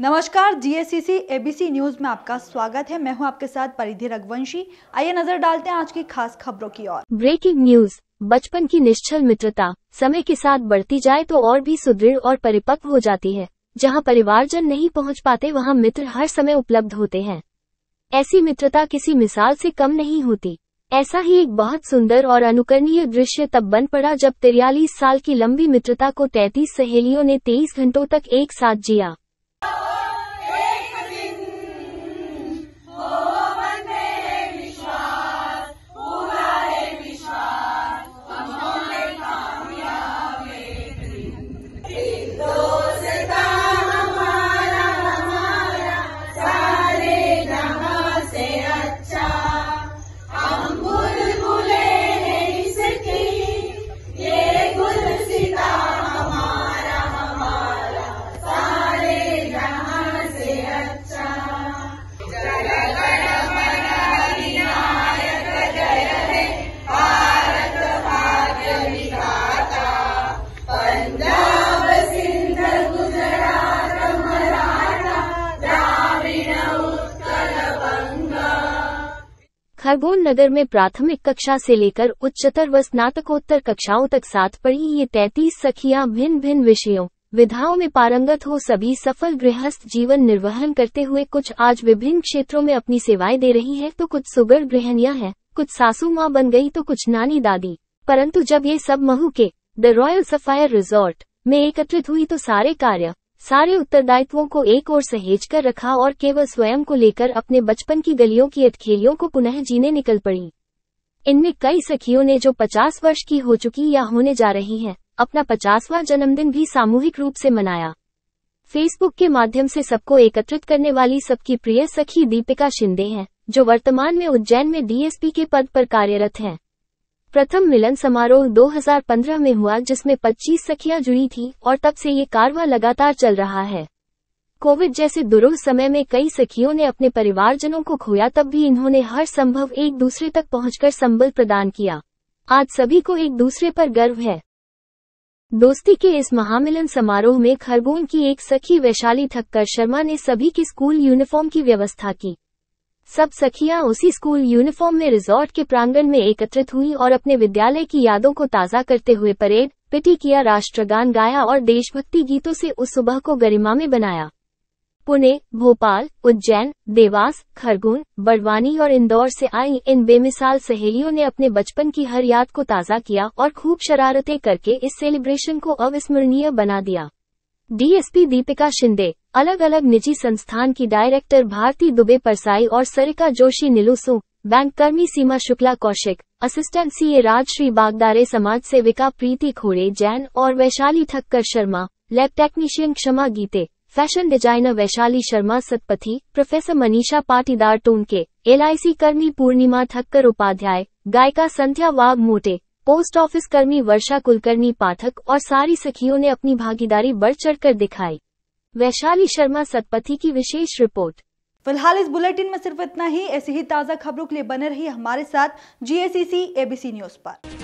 नमस्कार GSC ABC news में आपका स्वागत है मैं हूं आपके साथ परिधि रघुवंशी आइए नजर डालते हैं आज की खास खबरों की ओर ब्रेकिंग न्यूज बचपन की निश्चल मित्रता समय के साथ बढ़ती जाए तो और भी सुदृढ़ और परिपक्व हो जाती है जहां परिवारजन नहीं पहुंच पाते वहां मित्र हर समय उपलब्ध होते हैं ऐसी मित्रता किसी मिसाल से कम नहीं होती ऐसा ही एक बहुत सुंदर और अनुकरणीय दृश्य तब बन पड़ा जब तिरयालीस साल की लंबी मित्रता को तैतीस सहेलियों ने तेईस घंटों तक एक साथ जिया खरगोन नगर में प्राथमिक कक्षा से लेकर उच्चतर व स्नातकोत्तर कक्षाओं तक साथ पढ़ी ये तैतीस सखियां भिन्न भिन्न विषयों विधाओं में पारंगत हो सभी सफल गृहस्थ जीवन निर्वहन करते हुए कुछ आज विभिन्न क्षेत्रों में अपनी सेवाएं दे रही हैं तो कुछ सुगर गृहणिया हैं, कुछ सासू माँ बन गई तो कुछ नानी दादी परंतु जब ये सब महू के द रॉयल सफायर रिजॉर्ट में एकत्रित हुई तो सारे कार्य सारे उत्तरदायित्वों को एक ओर सहेज कर रखा और केवल स्वयं को लेकर अपने बचपन की गलियों की अटखेलियों को पुनः जीने निकल पड़ी इनमें कई सखियों ने जो पचास वर्ष की हो चुकी या होने जा रही हैं, अपना पचासवा जन्मदिन भी सामूहिक रूप से मनाया फेसबुक के माध्यम से सबको एकत्रित करने वाली सबकी प्रिय सखी दीपिका शिंदे हैं जो वर्तमान में उज्जैन में डीएसपी के पद पर कार्यरत हैं प्रथम मिलन समारोह 2015 में हुआ जिसमें 25 सखियां जुड़ी थी और तब से ये कारवा लगातार चल रहा है कोविड जैसे दुरुह समय में कई सखियों ने अपने परिवारजनों को खोया तब भी इन्होंने हर संभव एक दूसरे तक पहुंचकर संबल प्रदान किया आज सभी को एक दूसरे पर गर्व है दोस्ती के इस महामिलन समारोह में खरगोन की एक सखी वैशाली ठक्कर शर्मा ने सभी के स्कूल यूनिफॉर्म की व्यवस्था की सब सखियां उसी स्कूल यूनिफॉर्म में रिजॉर्ट के प्रांगण में एकत्रित हुई और अपने विद्यालय की यादों को ताज़ा करते हुए परेड पिटी किया राष्ट्रगान गाया और देशभक्ति गीतों से उस सुबह को गरिमा में बनाया पुणे भोपाल उज्जैन देवास खरगोन बड़वानी और इंदौर से आई इन बेमिसाल सहेलियों ने अपने बचपन की हर याद को ताज़ा किया और खूब शरारतें करके इस सेलिब्रेशन को अविस्मरणीय बना दिया डीएसपी दीपिका शिंदे अलग अलग निजी संस्थान की डायरेक्टर भारती दुबे परसाई और सरिका जोशी निलुसु बैंक कर्मी सीमा शुक्ला कौशिक असिस्टेंट सीए राजश्री बागदारे समाज सेविका प्रीति खोड़े जैन और Vaishali Thakkar Sharma lab technician Kshama Gite fashion designer Vaishali Sharma Satpathy professor Manisha Patidar Tonke एल कर्मी पूर्णिमा ठक्कर उपाध्याय गायिका संध्या वाघ मोटे पोस्ट ऑफिस कर्मी वर्षा कुलकर्णी पाठक और सारी सखियों ने अपनी भागीदारी बढ़ चढ़कर दिखाई वैशाली शर्मा सतपथी की विशेष रिपोर्ट फिलहाल इस बुलेटिन में सिर्फ इतना ही ऐसी ही ताज़ा खबरों के लिए बने रही हमारे साथ जीएसीसी एबीसी न्यूज आरोप